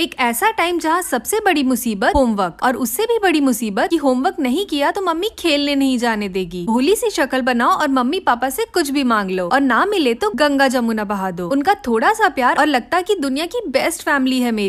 एक ऐसा टाइम जहाँ सबसे बड़ी मुसीबत होमवर्क और उससे भी बड़ी मुसीबत कि होमवर्क नहीं किया तो मम्मी खेलने नहीं जाने देगी भोली सी शक्ल बनाओ और मम्मी पापा से कुछ भी मांग लो और ना मिले तो गंगा जमुना बहा दो उनका थोड़ा सा प्यार और लगता कि दुनिया की बेस्ट फैमिली है मेरी